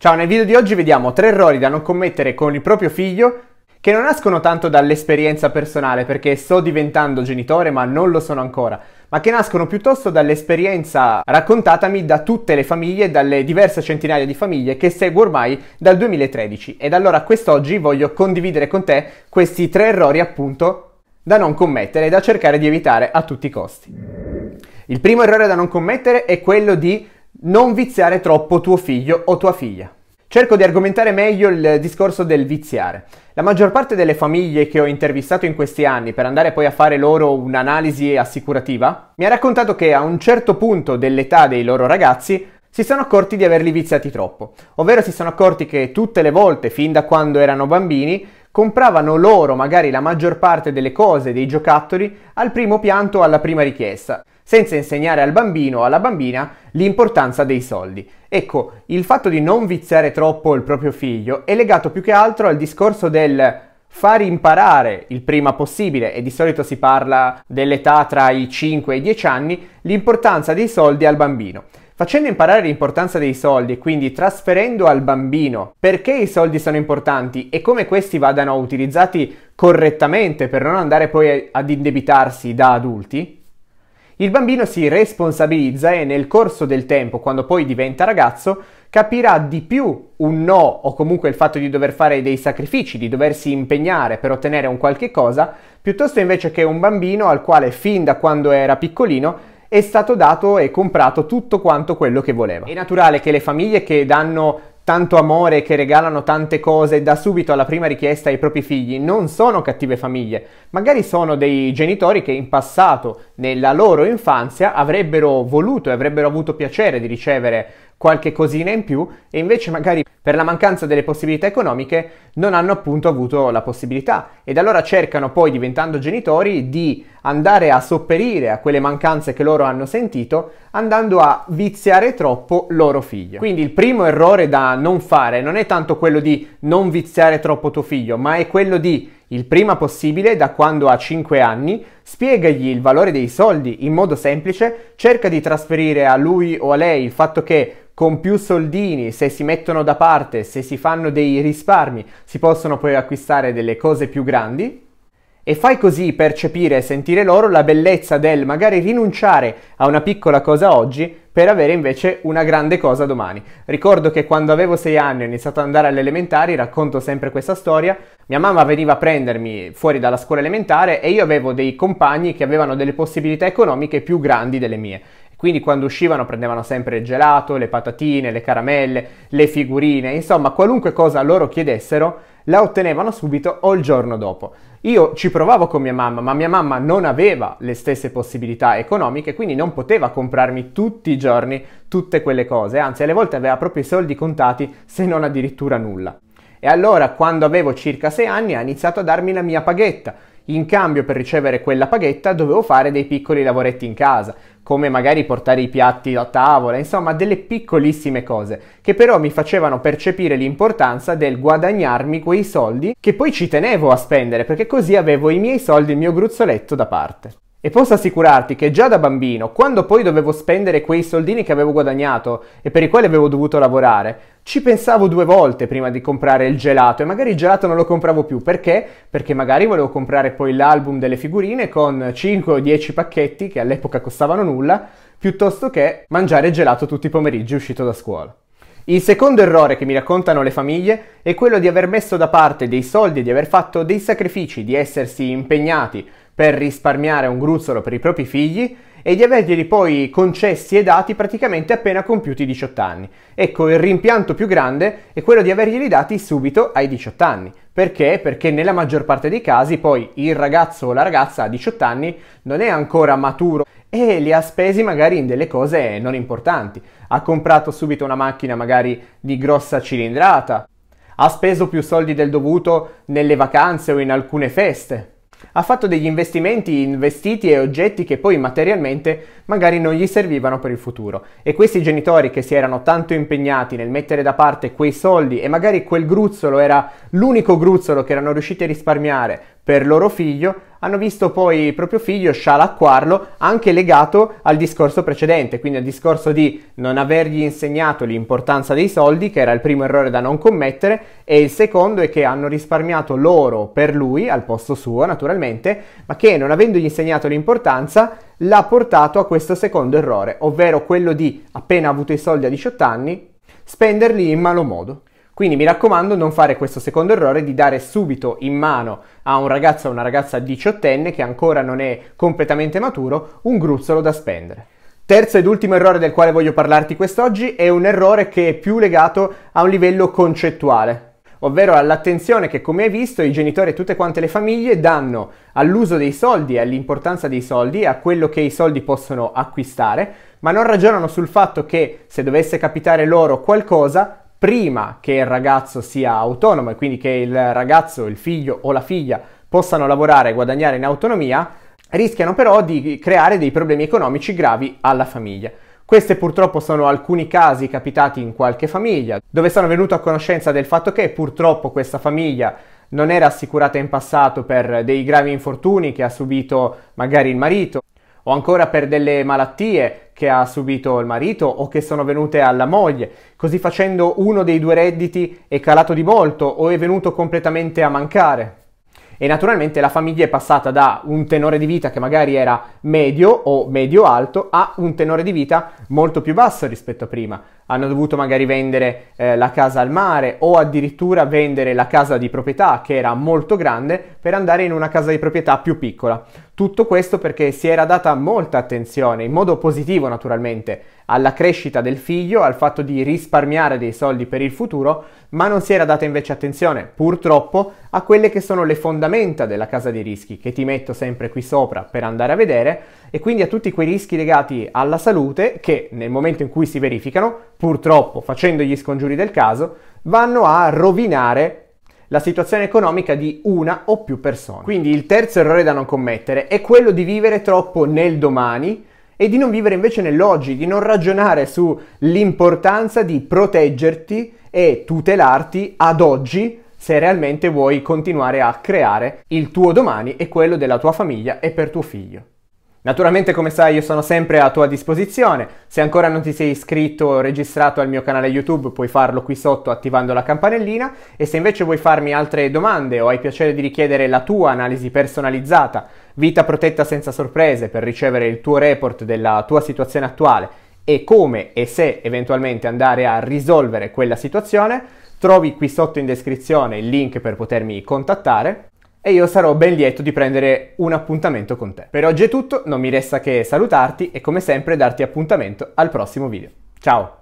Ciao, nel video di oggi vediamo tre errori da non commettere con il proprio figlio che non nascono tanto dall'esperienza personale, perché sto diventando genitore ma non lo sono ancora, ma che nascono piuttosto dall'esperienza raccontatami da tutte le famiglie, dalle diverse centinaia di famiglie che seguo ormai dal 2013. Ed allora quest'oggi voglio condividere con te questi tre errori appunto da non commettere e da cercare di evitare a tutti i costi. Il primo errore da non commettere è quello di non viziare troppo tuo figlio o tua figlia. Cerco di argomentare meglio il discorso del viziare. La maggior parte delle famiglie che ho intervistato in questi anni per andare poi a fare loro un'analisi assicurativa mi ha raccontato che a un certo punto dell'età dei loro ragazzi si sono accorti di averli viziati troppo, ovvero si sono accorti che tutte le volte, fin da quando erano bambini, compravano loro magari la maggior parte delle cose, dei giocattoli, al primo pianto alla prima richiesta senza insegnare al bambino o alla bambina l'importanza dei soldi. Ecco, il fatto di non viziare troppo il proprio figlio è legato più che altro al discorso del far imparare il prima possibile, e di solito si parla dell'età tra i 5 e i 10 anni, l'importanza dei soldi al bambino. Facendo imparare l'importanza dei soldi e quindi trasferendo al bambino perché i soldi sono importanti e come questi vadano utilizzati correttamente per non andare poi ad indebitarsi da adulti, il bambino si responsabilizza e nel corso del tempo, quando poi diventa ragazzo, capirà di più un no o comunque il fatto di dover fare dei sacrifici, di doversi impegnare per ottenere un qualche cosa, piuttosto invece che un bambino al quale fin da quando era piccolino è stato dato e comprato tutto quanto quello che voleva. È naturale che le famiglie che danno tanto amore che regalano tante cose da subito alla prima richiesta ai propri figli non sono cattive famiglie, magari sono dei genitori che in passato, nella loro infanzia, avrebbero voluto e avrebbero avuto piacere di ricevere qualche cosina in più e invece magari per la mancanza delle possibilità economiche non hanno appunto avuto la possibilità ed allora cercano poi diventando genitori di andare a sopperire a quelle mancanze che loro hanno sentito andando a viziare troppo loro figlio. Quindi il primo errore da non fare non è tanto quello di non viziare troppo tuo figlio, ma è quello di il prima possibile da quando ha 5 anni, spiegagli il valore dei soldi in modo semplice, cerca di trasferire a lui o a lei il fatto che con più soldini, se si mettono da parte, se si fanno dei risparmi, si possono poi acquistare delle cose più grandi. E fai così percepire e sentire loro la bellezza del magari rinunciare a una piccola cosa oggi per avere invece una grande cosa domani. Ricordo che quando avevo 6 anni e ho iniziato ad andare alle elementari, racconto sempre questa storia, mia mamma veniva a prendermi fuori dalla scuola elementare e io avevo dei compagni che avevano delle possibilità economiche più grandi delle mie. Quindi quando uscivano prendevano sempre il gelato, le patatine, le caramelle, le figurine, insomma qualunque cosa loro chiedessero la ottenevano subito o il giorno dopo. Io ci provavo con mia mamma, ma mia mamma non aveva le stesse possibilità economiche, quindi non poteva comprarmi tutti i giorni tutte quelle cose, anzi alle volte aveva proprio i soldi contati, se non addirittura nulla. E allora, quando avevo circa 6 anni, ha iniziato a darmi la mia paghetta. In cambio per ricevere quella paghetta dovevo fare dei piccoli lavoretti in casa, come magari portare i piatti a tavola, insomma delle piccolissime cose, che però mi facevano percepire l'importanza del guadagnarmi quei soldi che poi ci tenevo a spendere, perché così avevo i miei soldi, il mio gruzzoletto da parte. E posso assicurarti che già da bambino, quando poi dovevo spendere quei soldini che avevo guadagnato e per i quali avevo dovuto lavorare, ci pensavo due volte prima di comprare il gelato e magari il gelato non lo compravo più perché? Perché magari volevo comprare poi l'album delle figurine con 5 o 10 pacchetti che all'epoca costavano nulla, piuttosto che mangiare gelato tutti i pomeriggi uscito da scuola. Il secondo errore che mi raccontano le famiglie è quello di aver messo da parte dei soldi, di aver fatto dei sacrifici, di essersi impegnati per risparmiare un gruzzolo per i propri figli e di averglieli poi concessi e dati praticamente appena compiuti i 18 anni. Ecco, il rimpianto più grande è quello di averglieli dati subito ai 18 anni. Perché? Perché nella maggior parte dei casi poi il ragazzo o la ragazza a 18 anni non è ancora maturo e li ha spesi magari in delle cose non importanti. Ha comprato subito una macchina magari di grossa cilindrata, ha speso più soldi del dovuto nelle vacanze o in alcune feste ha fatto degli investimenti in vestiti e oggetti che poi materialmente magari non gli servivano per il futuro. E questi genitori che si erano tanto impegnati nel mettere da parte quei soldi e magari quel gruzzolo era l'unico gruzzolo che erano riusciti a risparmiare per loro figlio, hanno visto poi proprio figlio scialacquarlo anche legato al discorso precedente, quindi al discorso di non avergli insegnato l'importanza dei soldi, che era il primo errore da non commettere, e il secondo è che hanno risparmiato loro per lui, al posto suo naturalmente, ma che non avendogli insegnato l'importanza l'ha portato a questo secondo errore, ovvero quello di, appena avuto i soldi a 18 anni, spenderli in malo modo. Quindi mi raccomando non fare questo secondo errore di dare subito in mano a un ragazzo o una ragazza diciottenne che ancora non è completamente maturo un gruzzolo da spendere. Terzo ed ultimo errore del quale voglio parlarti quest'oggi è un errore che è più legato a un livello concettuale, ovvero all'attenzione che come hai visto i genitori e tutte quante le famiglie danno all'uso dei soldi, all'importanza dei soldi, a quello che i soldi possono acquistare, ma non ragionano sul fatto che se dovesse capitare loro qualcosa, prima che il ragazzo sia autonomo e quindi che il ragazzo, il figlio o la figlia possano lavorare e guadagnare in autonomia, rischiano però di creare dei problemi economici gravi alla famiglia. Questi purtroppo sono alcuni casi capitati in qualche famiglia, dove sono venuto a conoscenza del fatto che purtroppo questa famiglia non era assicurata in passato per dei gravi infortuni che ha subito magari il marito, o ancora per delle malattie che ha subito il marito o che sono venute alla moglie. Così facendo uno dei due redditi è calato di molto o è venuto completamente a mancare. E naturalmente la famiglia è passata da un tenore di vita che magari era medio o medio alto a un tenore di vita molto più basso rispetto a prima hanno dovuto magari vendere eh, la casa al mare o addirittura vendere la casa di proprietà che era molto grande per andare in una casa di proprietà più piccola. Tutto questo perché si era data molta attenzione, in modo positivo naturalmente, alla crescita del figlio, al fatto di risparmiare dei soldi per il futuro, ma non si era data invece attenzione, purtroppo, a quelle che sono le fondamenta della casa dei rischi, che ti metto sempre qui sopra per andare a vedere, e quindi a tutti quei rischi legati alla salute che nel momento in cui si verificano, purtroppo facendo gli scongiuri del caso, vanno a rovinare la situazione economica di una o più persone. Quindi il terzo errore da non commettere è quello di vivere troppo nel domani e di non vivere invece nell'oggi, di non ragionare sull'importanza di proteggerti e tutelarti ad oggi se realmente vuoi continuare a creare il tuo domani e quello della tua famiglia e per tuo figlio. Naturalmente come sai io sono sempre a tua disposizione, se ancora non ti sei iscritto o registrato al mio canale YouTube puoi farlo qui sotto attivando la campanellina e se invece vuoi farmi altre domande o hai piacere di richiedere la tua analisi personalizzata, vita protetta senza sorprese per ricevere il tuo report della tua situazione attuale e come e se eventualmente andare a risolvere quella situazione, trovi qui sotto in descrizione il link per potermi contattare e io sarò ben lieto di prendere un appuntamento con te. Per oggi è tutto, non mi resta che salutarti e come sempre darti appuntamento al prossimo video. Ciao!